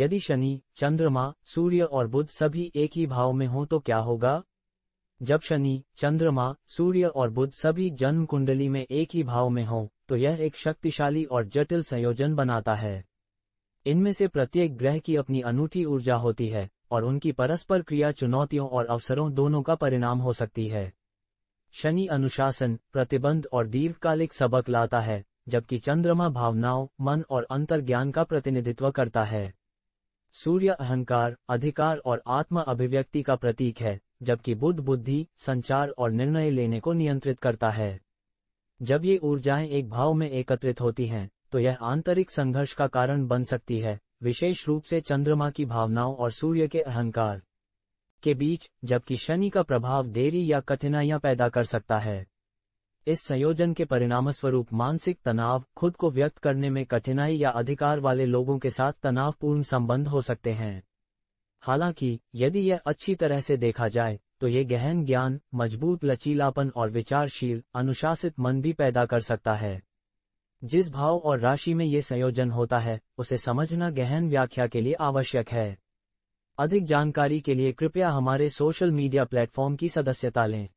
यदि शनि चंद्रमा सूर्य और बुध सभी एक ही भाव में हो तो क्या होगा जब शनि चंद्रमा सूर्य और बुध सभी जन्म कुंडली में एक ही भाव में हो तो यह एक शक्तिशाली और जटिल संयोजन बनाता है इनमें से प्रत्येक ग्रह की अपनी अनूठी ऊर्जा होती है और उनकी परस्पर क्रिया चुनौतियों और अवसरों दोनों का परिणाम हो सकती है शनि अनुशासन प्रतिबंध और दीर्घकालिक सबक लाता है जबकि चंद्रमा भावनाओं मन और अंतर्ज्ञान का प्रतिनिधित्व करता है सूर्य अहंकार अधिकार और आत्म अभिव्यक्ति का प्रतीक है जबकि बुद्ध बुद्धि संचार और निर्णय लेने को नियंत्रित करता है जब ये ऊर्जाएं एक भाव में एकत्रित होती हैं तो यह आंतरिक संघर्ष का कारण बन सकती है विशेष रूप से चंद्रमा की भावनाओं और सूर्य के अहंकार के बीच जबकि शनि का प्रभाव देरी या कठिनाइयां पैदा कर सकता है इस संयोजन के परिणामस्वरूप मानसिक तनाव खुद को व्यक्त करने में कठिनाई या अधिकार वाले लोगों के साथ तनावपूर्ण संबंध हो सकते हैं हालांकि यदि यह अच्छी तरह से देखा जाए तो ये गहन ज्ञान मजबूत लचीलापन और विचारशील अनुशासित मन भी पैदा कर सकता है जिस भाव और राशि में ये संयोजन होता है उसे समझना गहन व्याख्या के लिए आवश्यक है अधिक जानकारी के लिए कृपया हमारे सोशल मीडिया प्लेटफॉर्म की सदस्यता लें